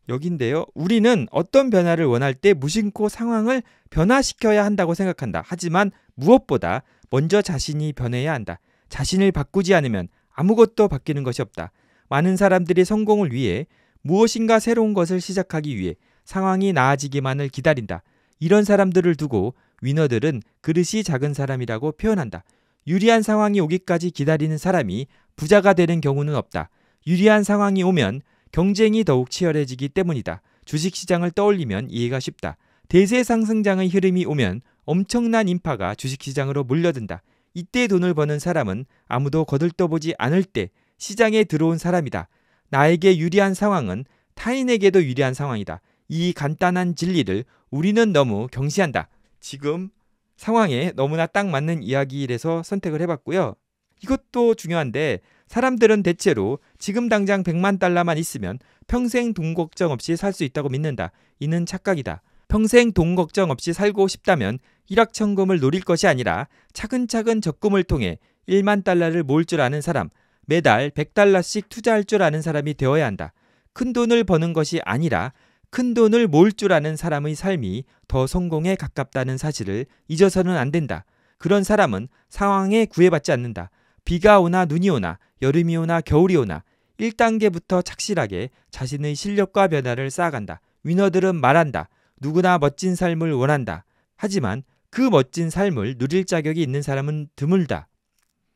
여기인데요. 우리는 어떤 변화를 원할 때 무심코 상황을 변화시켜야 한다고 생각한다. 하지만 무엇보다 먼저 자신이 변해야 한다. 자신을 바꾸지 않으면 아무것도 바뀌는 것이 없다. 많은 사람들이 성공을 위해 무엇인가 새로운 것을 시작하기 위해 상황이 나아지기만을 기다린다. 이런 사람들을 두고 위너들은 그릇이 작은 사람이라고 표현한다. 유리한 상황이 오기까지 기다리는 사람이 부자가 되는 경우는 없다. 유리한 상황이 오면 경쟁이 더욱 치열해지기 때문이다. 주식시장을 떠올리면 이해가 쉽다. 대세 상승장의 흐름이 오면 엄청난 인파가 주식시장으로 몰려든다. 이때 돈을 버는 사람은 아무도 거들떠보지 않을 때 시장에 들어온 사람이다. 나에게 유리한 상황은 타인에게도 유리한 상황이다. 이 간단한 진리를 우리는 너무 경시한다. 지금 상황에 너무나 딱 맞는 이야기이래서 선택을 해봤고요. 이것도 중요한데 사람들은 대체로 지금 당장 100만 달러만 있으면 평생 돈 걱정 없이 살 수 있다고 믿는다. 이는 착각이다. 평생 돈 걱정 없이 살고 싶다면 일확천금을 노릴 것이 아니라 차근차근 적금을 통해 1만 달러를 모을 줄 아는 사람, 매달 100달러씩 투자할 줄 아는 사람이 되어야 한다. 큰 돈을 버는 것이 아니라 큰 돈을 모을 줄 아는 사람의 삶이 더 성공에 가깝다는 사실을 잊어서는 안 된다. 그런 사람은 상황에 구애받지 않는다. 비가 오나 눈이 오나 여름이 오나 겨울이 오나 1단계부터 착실하게 자신의 실력과 변화를 쌓아간다. 위너들은 말한다. 누구나 멋진 삶을 원한다. 하지만 그 멋진 삶을 누릴 자격이 있는 사람은 드물다.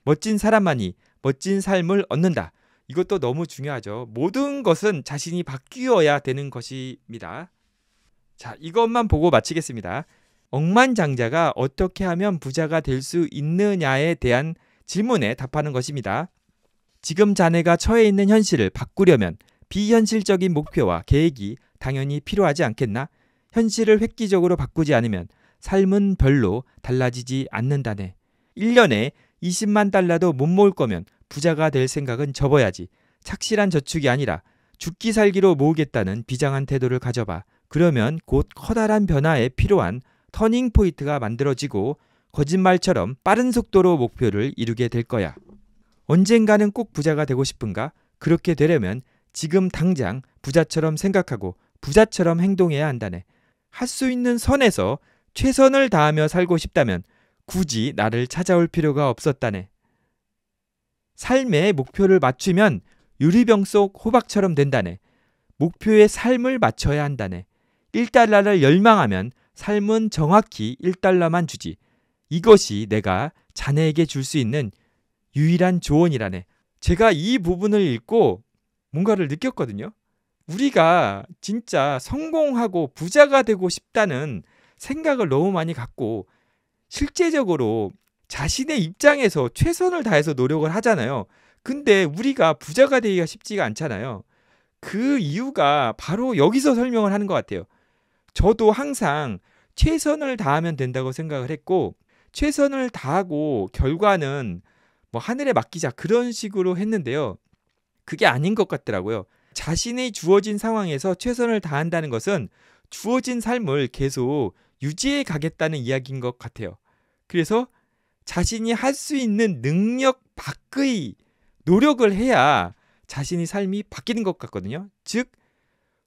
멋진 사람만이 멋진 삶을 얻는다. 이것도 너무 중요하죠. 모든 것은 자신이 바뀌어야 되는 것입니다. 자, 이것만 보고 마치겠습니다. 억만장자가 어떻게 하면 부자가 될 수 있느냐에 대한 질문에 답하는 것입니다. 지금 자네가 처해 있는 현실을 바꾸려면 비현실적인 목표와 계획이 당연히 필요하지 않겠나? 현실을 획기적으로 바꾸지 않으면 삶은 별로 달라지지 않는다네. 1년에 20만 달러도 못 모을 거면 부자가 될 생각은 접어야지. 착실한 저축이 아니라 죽기 살기로 모으겠다는 비장한 태도를 가져봐. 그러면 곧 커다란 변화에 필요한 터닝 포인트가 만들어지고 거짓말처럼 빠른 속도로 목표를 이루게 될 거야. 언젠가는 꼭 부자가 되고 싶은가? 그렇게 되려면 지금 당장 부자처럼 생각하고 부자처럼 행동해야 한다네. 할 수 있는 선에서 최선을 다하며 살고 싶다면 굳이 나를 찾아올 필요가 없었다네. 삶의 목표를 맞추면 유리병 속 호박처럼 된다네. 목표의 삶을 맞춰야 한다네. 1달러를 열망하면 삶은 정확히 1달러만 주지. 이것이 내가 자네에게 줄 수 있는 유일한 조언이라네. 제가 이 부분을 읽고 뭔가를 느꼈거든요. 우리가 진짜 성공하고 부자가 되고 싶다는 생각을 너무 많이 갖고 실제적으로 자신의 입장에서 최선을 다해서 노력을 하잖아요. 근데 우리가 부자가 되기가 쉽지가 않잖아요. 그 이유가 바로 여기서 설명을 하는 것 같아요. 저도 항상 최선을 다하면 된다고 생각을 했고 최선을 다하고 결과는 뭐 하늘에 맡기자 그런 식으로 했는데요. 그게 아닌 것 같더라고요. 자신의 주어진 상황에서 최선을 다한다는 것은 주어진 삶을 계속 유지해 가겠다는 이야기인 것 같아요. 그래서 자신이 할 수 있는 능력 밖의 노력을 해야 자신의 삶이 바뀌는 것 같거든요. 즉,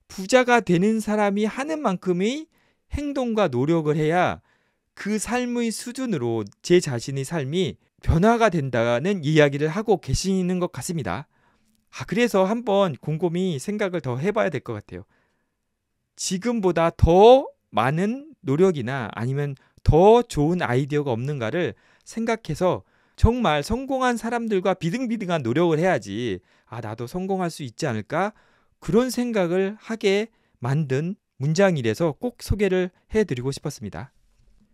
부자가 되는 사람이 하는 만큼의 행동과 노력을 해야 그 삶의 수준으로 제 자신의 삶이 변화가 된다는 이야기를 하고 계시는 것 같습니다. 아, 그래서 한번 곰곰이 생각을 더 해봐야 될 것 같아요. 지금보다 더 많은 노력이나 아니면 더 좋은 아이디어가 없는가를 생각해서 정말 성공한 사람들과 비등비등한 노력을 해야지, 아, 나도 성공할 수 있지 않을까? 그런 생각을 하게 만든 문장이라서 꼭 소개를 해드리고 싶었습니다.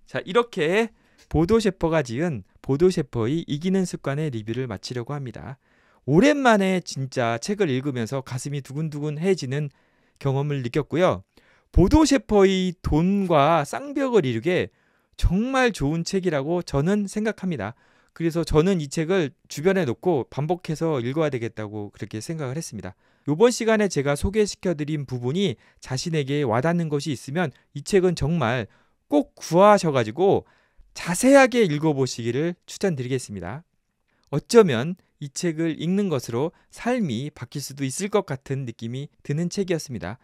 자, 이렇게 보도 셰퍼가 지은 보도 셰퍼의 이기는 습관의 리뷰를 마치려고 합니다. 오랜만에 진짜 책을 읽으면서 가슴이 두근두근해지는 경험을 느꼈고요. 보도 셰퍼의 돈과 쌍벽을 이루게 정말 좋은 책이라고 저는 생각합니다. 그래서 저는 이 책을 주변에 놓고 반복해서 읽어야 되겠다고 그렇게 생각을 했습니다. 요번 시간에 제가 소개시켜드린 부분이 자신에게 와닿는 것이 있으면 이 책은 정말 꼭 구하셔가지고 자세하게 읽어보시기를 추천드리겠습니다. 어쩌면 이 책을 읽는 것으로 삶이 바뀔 수도 있을 것 같은 느낌이 드는 책이었습니다.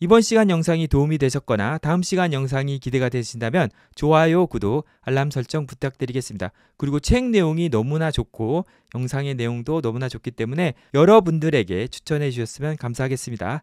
이번 시간 영상이 도움이 되셨거나 다음 시간 영상이 기대가 되신다면 좋아요, 구독, 알람 설정 부탁드리겠습니다. 그리고 책 내용이 너무나 좋고 영상의 내용도 너무나 좋기 때문에 여러분들에게 추천해 주셨으면 감사하겠습니다.